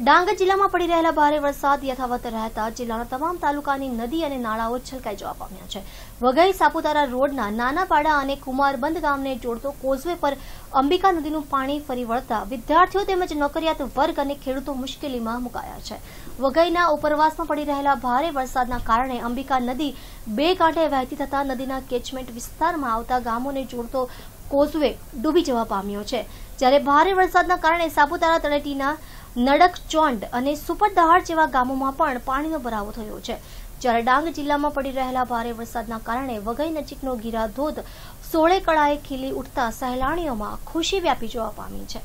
ડાંગ જિલ્લામાં પડી રહેલા ભારે વરસાદ યથાવત રહેતા જિલ્લાના તમામ તાલુકાની નદી અને નાળાઓ છલકાઈ જવા પામ્યા છે વઘઈ સાપુતારા રોડના નાના પાડા અને કુમારબંધ ગામને જોડતો કોઝવે પર અંબિકા નદીનું પાણી ફરી વળતા વિદ્યાર્થીઓ તેમજ નોકરિયાત વર્ગ અને ખેડૂતો મુશ્કેલીમાં મુકાયા છે વઘઈના ઉપરવાસમાં પડી રહેલા ભારે વરસાદના કારણે અંબિકા નદી બે કાંઠે વહેતી થતા નદીના કેચમેન્ટ વિસ્તારમાં આવતા ગામોને જોડતો કોઝવે ડૂબી જવા પામ્યો છે જ્યારે ભારે વરસાદના કારણે સાપુતારા તળેટીના નડક ચોંડ અને સુપરદહાર જેવા ગામોમાં પણ પાણીનો ભરાવો થયો છે જ્યારે ડાંગ જિલ્લામાં પડી રહેલા ભારે વરસાદના કારણે વઘઈ નજીકનો ગીરાધોધ સોળે કળાએ ખીલી ઉઠતા સહેલાણીઓમાં ખુશી વ્યાપી જોવા પામી છે